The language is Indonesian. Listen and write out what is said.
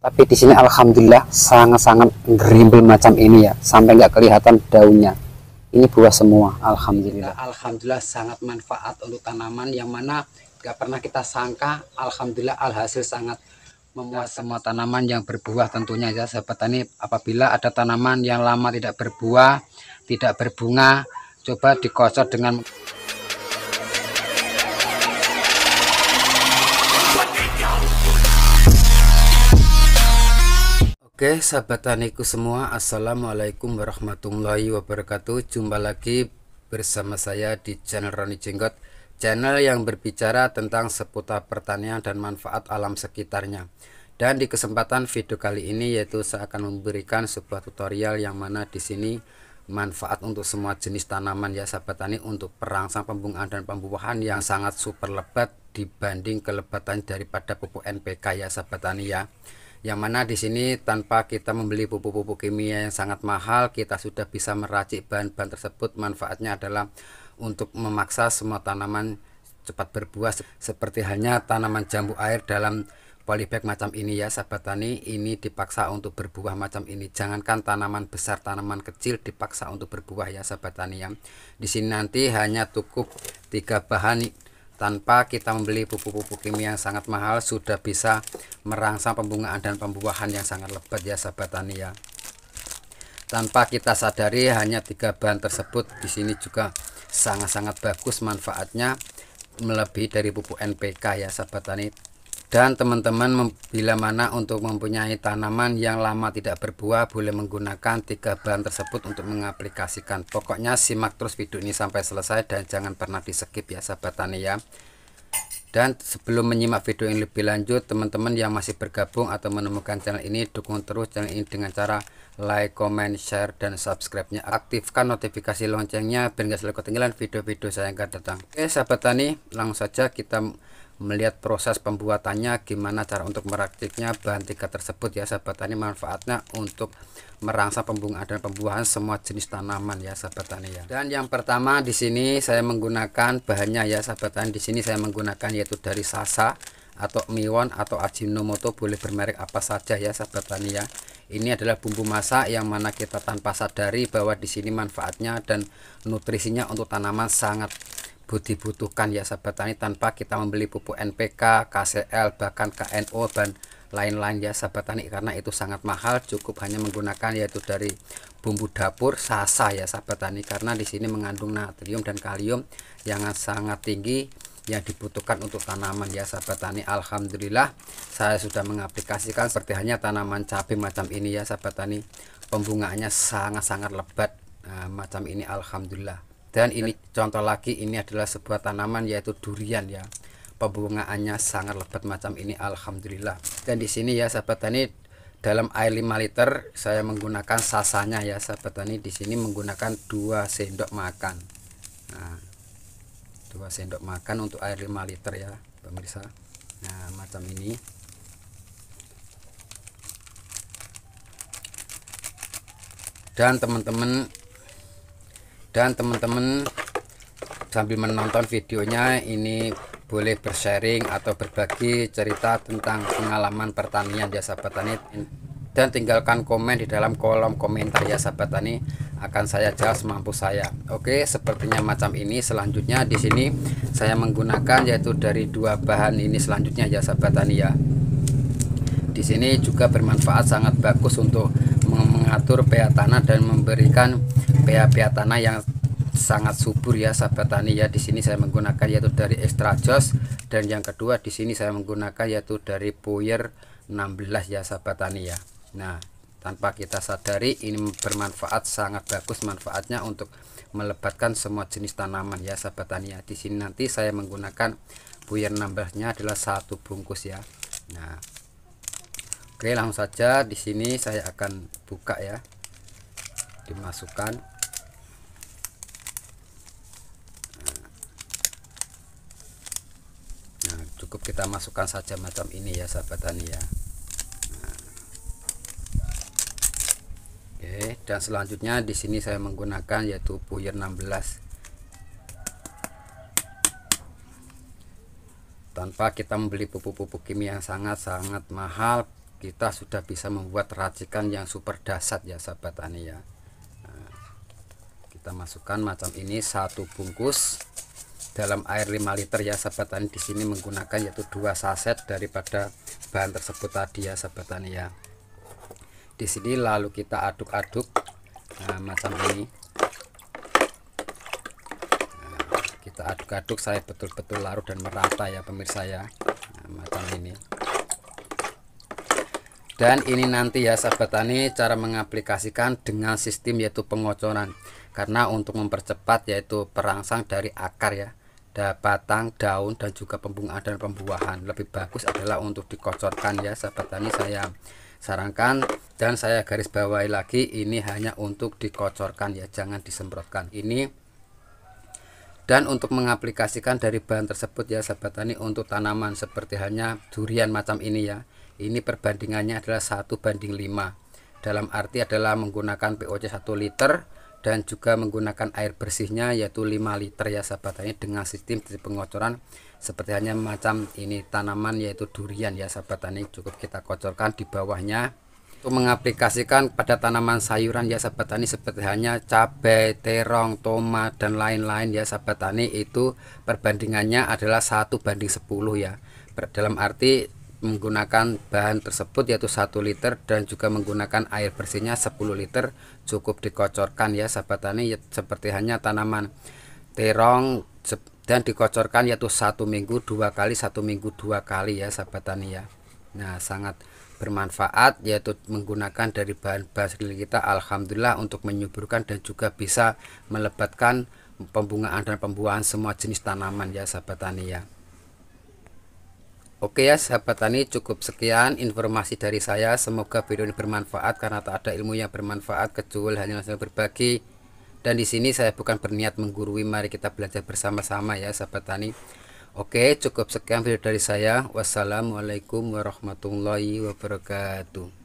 tapi di sini alhamdulillah sangat-sangat gerimbel macam ini ya sampai nggak kelihatan daunnya ini buah semua alhamdulillah nah, alhamdulillah sangat manfaat untuk tanaman yang mana nggak pernah kita sangka alhamdulillah alhasil sangat memuat semua tanaman yang berbuah tentunya ya sahabat tani apabila ada tanaman yang lama tidak berbuah tidak berbunga coba dikocok dengan Oke sahabat taniku semua Assalamualaikum warahmatullahi wabarakatuh Jumpa lagi bersama saya di channel Roni Jenggot Channel yang berbicara tentang seputar pertanian dan manfaat alam sekitarnya Dan di kesempatan video kali ini yaitu saya akan memberikan sebuah tutorial yang mana di sini manfaat untuk semua jenis tanaman ya sahabat tani untuk perangsang pembungaan dan pembuahan yang sangat super lebat dibanding kelebatan daripada pupuk NPK ya sahabat tani ya yang mana di sini tanpa kita membeli pupuk-pupuk kimia yang sangat mahal kita sudah bisa meracik bahan-bahan tersebut manfaatnya adalah untuk memaksa semua tanaman cepat berbuah seperti hanya tanaman jambu air dalam polybag macam ini ya sahabat tani ini dipaksa untuk berbuah macam ini jangankan tanaman besar tanaman kecil dipaksa untuk berbuah ya sahabat tani ya di sini nanti hanya cukup tiga bahan tanpa kita membeli pupuk-pupuk kimia yang sangat mahal sudah bisa merangsang pembungaan dan pembuahan yang sangat lebat ya sahabat tani ya tanpa kita sadari hanya tiga bahan tersebut di sini juga sangat-sangat bagus manfaatnya melebihi dari pupuk NPK ya sahabat tani dan teman-teman bila mana untuk mempunyai tanaman yang lama tidak berbuah boleh menggunakan tiga bahan tersebut untuk mengaplikasikan pokoknya simak terus video ini sampai selesai dan jangan pernah di skip ya sahabat tani ya dan sebelum menyimak video yang lebih lanjut teman-teman yang masih bergabung atau menemukan channel ini dukung terus channel ini dengan cara like, comment, share, dan subscribe-nya aktifkan notifikasi loncengnya biar nggak selalu ketinggalan video-video saya yang akan datang oke sahabat tani langsung saja kita melihat proses pembuatannya gimana cara untuk merakitnya bahan tiga tersebut ya sahabat tani manfaatnya untuk merangsang pembungaan dan pembuahan semua jenis tanaman ya sahabat tani ya dan yang pertama di sini saya menggunakan bahannya ya sahabat tani di sini saya menggunakan yaitu dari sasa atau miwon atau ajinomoto boleh bermerek apa saja ya sahabat tani ya ini adalah bumbu masak yang mana kita tanpa sadari bahwa di sini manfaatnya dan nutrisinya untuk tanaman sangat dibutuhkan ya sahabat tani tanpa kita membeli pupuk NPK, KCL, bahkan KNO dan lain-lain ya sahabat tani karena itu sangat mahal cukup hanya menggunakan yaitu dari bumbu dapur sasa ya sahabat tani karena di sini mengandung natrium dan kalium yang sangat tinggi yang dibutuhkan untuk tanaman ya sahabat tani Alhamdulillah saya sudah mengaplikasikan seperti hanya tanaman cabai macam ini ya sahabat tani pembunganya sangat-sangat lebat nah, macam ini Alhamdulillah dan ini contoh lagi ini adalah sebuah tanaman yaitu durian ya. Pembungaannya sangat lebat macam ini alhamdulillah. Dan di sini ya sahabat tani dalam air 5 liter saya menggunakan sasanya ya sahabat tani di sini menggunakan dua sendok makan nah, 2 sendok makan untuk air 5 liter ya pemirsa nah macam ini dan teman-teman dan teman-teman sambil menonton videonya ini boleh bersharing atau berbagi cerita tentang pengalaman pertanian ya sahabat tani dan tinggalkan komen di dalam kolom komentar ya sahabat tani akan saya jelas semampu saya oke sepertinya macam ini selanjutnya di sini saya menggunakan yaitu dari dua bahan ini selanjutnya ya sahabat tani ya di sini juga bermanfaat sangat bagus untuk mengatur pH tanah dan memberikan pH-pH tanah yang sangat subur ya sahabat tani ya di sini saya menggunakan yaitu dari extra jos dan yang kedua di sini saya menggunakan yaitu dari Boyer 16 ya sahabat tani ya nah tanpa kita sadari ini bermanfaat sangat bagus manfaatnya untuk melebatkan semua jenis tanaman ya sahabat tani ya di sini nanti saya menggunakan Boyer 16 nya adalah satu bungkus ya nah oke langsung saja di sini saya akan buka ya dimasukkan cukup kita masukkan saja macam ini ya sahabat tani ya nah. oke dan selanjutnya di sini saya menggunakan yaitu puyer 16 tanpa kita membeli pupuk-pupuk kimia yang sangat-sangat mahal kita sudah bisa membuat racikan yang super dasar ya sahabat tani ya nah, kita masukkan macam ini satu bungkus dalam air 5 liter ya sahabat tani di sini menggunakan yaitu dua saset daripada bahan tersebut tadi ya sahabat tani ya di sini lalu kita aduk-aduk nah, macam ini nah, kita aduk-aduk saya betul-betul larut dan merata ya pemirsa ya nah, macam ini dan ini nanti ya sahabat tani cara mengaplikasikan dengan sistem yaitu pengocoran karena untuk mempercepat yaitu perangsang dari akar ya da batang, daun, dan juga pembungaan dan pembuahan. Lebih bagus adalah untuk dikocorkan ya sahabat tani saya sarankan dan saya garis bawahi lagi ini hanya untuk dikocorkan ya jangan disemprotkan ini dan untuk mengaplikasikan dari bahan tersebut ya sahabat tani untuk tanaman seperti hanya durian macam ini ya ini perbandingannya adalah satu banding 5 dalam arti adalah menggunakan POC 1 liter dan juga menggunakan air bersihnya yaitu 5 liter ya sahabat tani dengan sistem pengocoran seperti hanya macam ini tanaman yaitu durian ya sahabat tani cukup kita kocorkan di bawahnya untuk mengaplikasikan pada tanaman sayuran ya sahabat tani seperti hanya cabai, terong, tomat dan lain-lain ya sahabat tani itu perbandingannya adalah satu banding 10 ya dalam arti menggunakan bahan tersebut yaitu 1 liter dan juga menggunakan air bersihnya 10 liter cukup dikocorkan ya sahabat tani ya, seperti hanya tanaman terong dan dikocorkan yaitu satu minggu dua kali satu minggu dua kali ya sahabat tani ya nah sangat bermanfaat yaitu menggunakan dari bahan bahan kita Alhamdulillah untuk menyuburkan dan juga bisa melebatkan pembungaan dan pembuahan semua jenis tanaman ya sahabat tani ya Oke ya sahabat tani cukup sekian informasi dari saya semoga video ini bermanfaat karena tak ada ilmu yang bermanfaat kecuali hanya saya berbagi dan di sini saya bukan berniat menggurui mari kita belajar bersama-sama ya sahabat tani Oke cukup sekian video dari saya wassalamualaikum warahmatullahi wabarakatuh